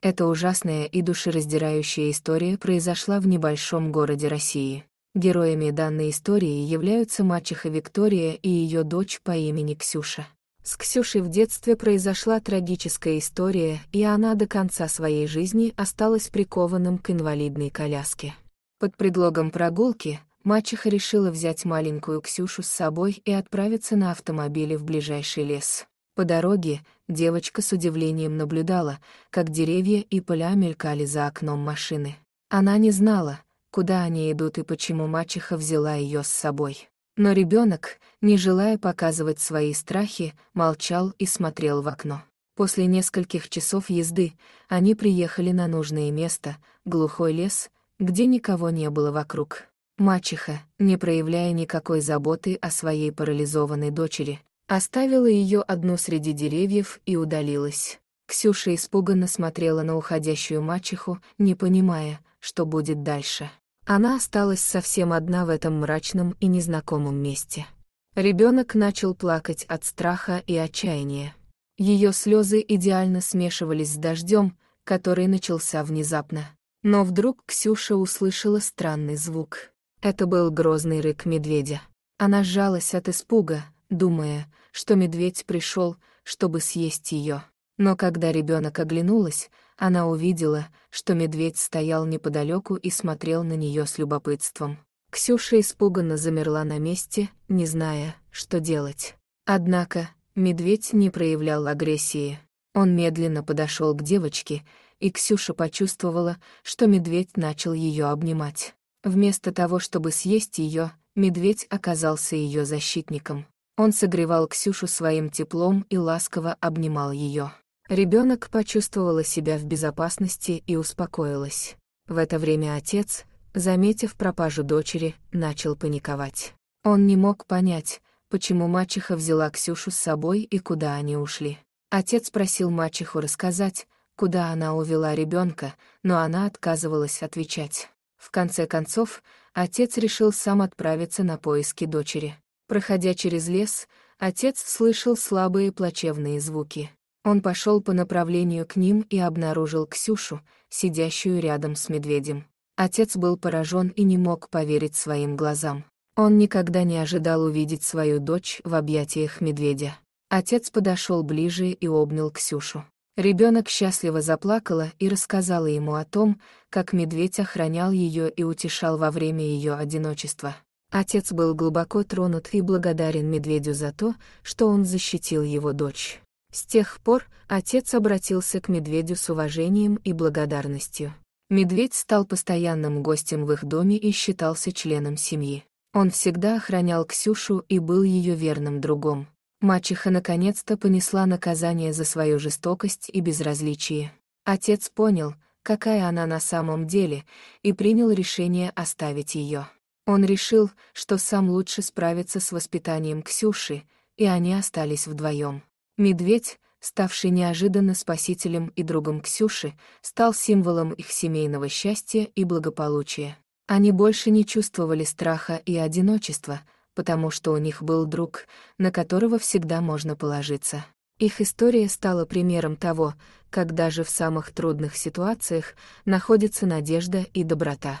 Эта ужасная и душераздирающая история произошла в небольшом городе России. Героями данной истории являются мачеха Виктория и ее дочь по имени Ксюша. С Ксюшей в детстве произошла трагическая история, и она до конца своей жизни осталась прикованным к инвалидной коляске. Под предлогом прогулки мачеха решила взять маленькую Ксюшу с собой и отправиться на автомобиле в ближайший лес. По дороге девочка с удивлением наблюдала, как деревья и поля мелькали за окном машины. Она не знала, куда они идут и почему мачеха взяла ее с собой. Но ребенок, не желая показывать свои страхи, молчал и смотрел в окно. После нескольких часов езды они приехали на нужное место, глухой лес, где никого не было вокруг. Мачеха, не проявляя никакой заботы о своей парализованной дочери, Оставила ее одну среди деревьев и удалилась. Ксюша испуганно смотрела на уходящую мачеху, не понимая, что будет дальше. Она осталась совсем одна в этом мрачном и незнакомом месте. Ребенок начал плакать от страха и отчаяния. Ее слезы идеально смешивались с дождем, который начался внезапно. Но вдруг Ксюша услышала странный звук. Это был грозный рык медведя. Она сжалась от испуга, думая, что медведь пришел, чтобы съесть ее. Но когда ребенок оглянулась, она увидела, что медведь стоял неподалеку и смотрел на нее с любопытством. Ксюша испуганно замерла на месте, не зная, что делать. Однако, медведь не проявлял агрессии. Он медленно подошел к девочке, и Ксюша почувствовала, что медведь начал ее обнимать. Вместо того, чтобы съесть ее, медведь оказался ее защитником. Он согревал Ксюшу своим теплом и ласково обнимал ее. Ребенок почувствовала себя в безопасности и успокоилась. В это время отец, заметив пропажу дочери, начал паниковать. Он не мог понять, почему мачеха взяла Ксюшу с собой и куда они ушли. Отец просил мачеху рассказать, куда она увела ребенка, но она отказывалась отвечать. В конце концов, отец решил сам отправиться на поиски дочери. Проходя через лес, отец слышал слабые плачевные звуки. Он пошел по направлению к ним и обнаружил Ксюшу, сидящую рядом с медведем. Отец был поражен и не мог поверить своим глазам. Он никогда не ожидал увидеть свою дочь в объятиях медведя. Отец подошел ближе и обнял Ксюшу. Ребенок счастливо заплакала и рассказала ему о том, как медведь охранял ее и утешал во время ее одиночества. Отец был глубоко тронут и благодарен медведю за то, что он защитил его дочь. С тех пор отец обратился к медведю с уважением и благодарностью. Медведь стал постоянным гостем в их доме и считался членом семьи. Он всегда охранял Ксюшу и был ее верным другом. Мачеха наконец-то понесла наказание за свою жестокость и безразличие. Отец понял, какая она на самом деле, и принял решение оставить ее. Он решил, что сам лучше справится с воспитанием Ксюши, и они остались вдвоем. Медведь, ставший неожиданно спасителем и другом Ксюши, стал символом их семейного счастья и благополучия. Они больше не чувствовали страха и одиночества, потому что у них был друг, на которого всегда можно положиться. Их история стала примером того, как даже в самых трудных ситуациях находится надежда и доброта.